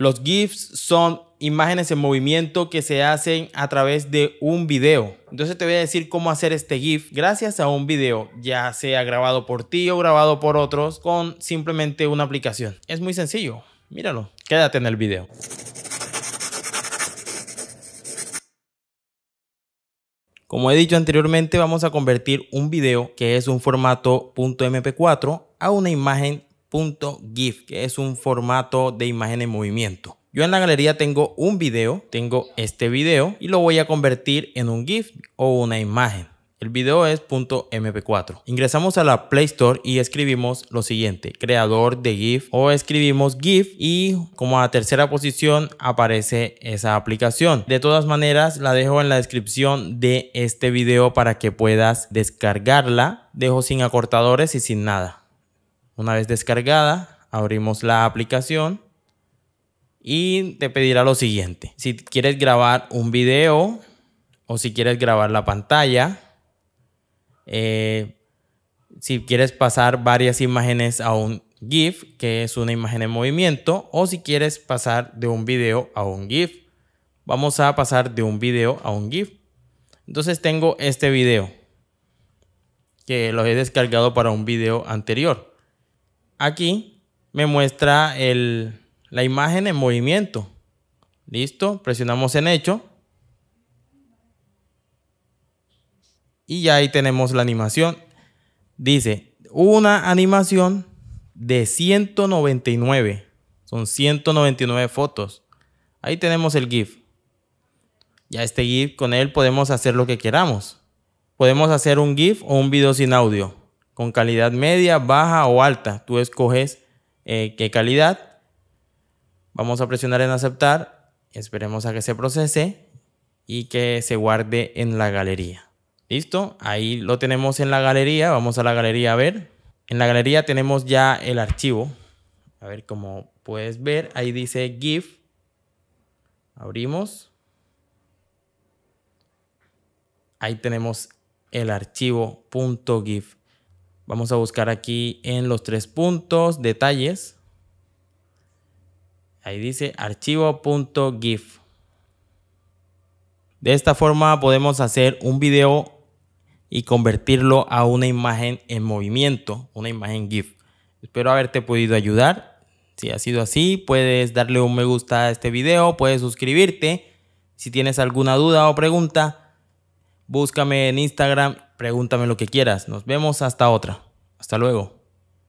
Los GIFs son imágenes en movimiento que se hacen a través de un video. Entonces te voy a decir cómo hacer este GIF gracias a un video, ya sea grabado por ti o grabado por otros con simplemente una aplicación. Es muy sencillo, míralo, quédate en el video. Como he dicho anteriormente, vamos a convertir un video que es un formato .mp4 a una imagen .gif, que es un formato de imagen en movimiento. Yo en la galería tengo un video, tengo este video y lo voy a convertir en un GIF o una imagen. El video es .mp4. Ingresamos a la Play Store y escribimos lo siguiente, creador de GIF o escribimos GIF y como a tercera posición aparece esa aplicación. De todas maneras la dejo en la descripción de este video para que puedas descargarla. Dejo sin acortadores y sin nada. Una vez descargada, abrimos la aplicación y te pedirá lo siguiente. Si quieres grabar un video o si quieres grabar la pantalla, eh, si quieres pasar varias imágenes a un GIF, que es una imagen en movimiento, o si quieres pasar de un video a un GIF. Vamos a pasar de un video a un GIF. Entonces tengo este video que lo he descargado para un video anterior aquí me muestra la imagen en movimiento. Listo, presionamos en hecho. Y ya ahí tenemos la animación. Dice, una animación de 199. Son 199 fotos. Ahí tenemos el GIF. Ya este GIF, con él podemos hacer lo que queramos. Podemos hacer un GIF o un video sin audio con calidad media, baja o alta. Tú escoges eh, qué calidad. Vamos a presionar en aceptar. Esperemos a que se procese y que se guarde en la galería. ¿Listo? Ahí lo tenemos en la galería. Vamos a la galería a ver. En la galería tenemos ya el archivo. A ver, como puedes ver, ahí dice GIF. Abrimos. Ahí tenemos el archivo .gif. Vamos a buscar aquí en los tres puntos, detalles. Ahí dice archivo.gif. De esta forma podemos hacer un video y convertirlo a una imagen en movimiento, una imagen GIF. Espero haberte podido ayudar. Si ha sido así, puedes darle un me gusta a este video, puedes suscribirte. Si tienes alguna duda o pregunta, búscame en Instagram pregúntame lo que quieras. Nos vemos hasta otra. Hasta luego.